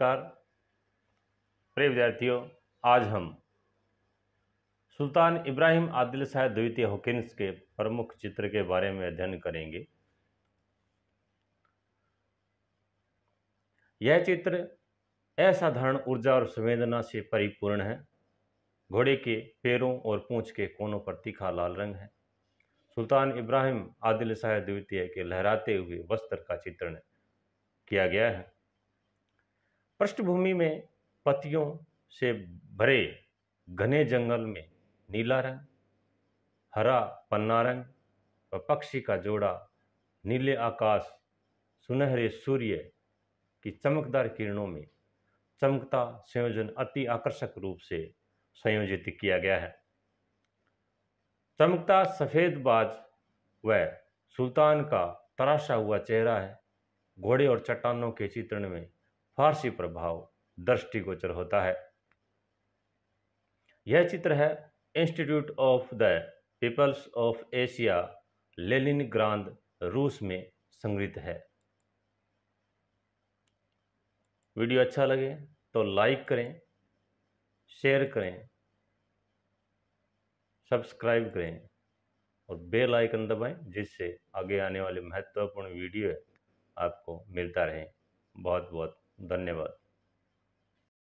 नमस्कार प्रिय विद्यार्थियों आज हम सुल्तान इब्राहिम आदिल शाह द्वितीय हॉकिंस के प्रमुख चित्र के बारे में अध्ययन करेंगे यह चित्र असाधारण ऊर्जा और संवेदना से परिपूर्ण है घोड़े के पैरों और पूंछ के कोनों पर तीखा लाल रंग है सुल्तान इब्राहिम आदिल शाह द्वितीय के लहराते हुए वस्त्र का चित्रण किया गया है पृष्ठभूमि में पतियों से भरे घने जंगल में नीला रंग हरा पन्ना रंग व पक्षी का जोड़ा नीले आकाश सुनहरे सूर्य की चमकदार किरणों में चमकता संयोजन अति आकर्षक रूप से संयोजित किया गया है चमकता सफ़ेद बाज व सुल्तान का तराशा हुआ चेहरा है घोड़े और चट्टानों के चित्रण में फारसी प्रभाव दृष्टिगोचर होता है यह चित्र है institute of the peoples of Asia Leningrad रूस में संग्रहित है वीडियो अच्छा लगे तो लाइक करें शेयर करें सब्सक्राइब करें और बेल आइकन दबाएं जिससे आगे आने वाले महत्वपूर्ण वीडियो आपको मिलता रहे बहुत बहुत धन्यवाद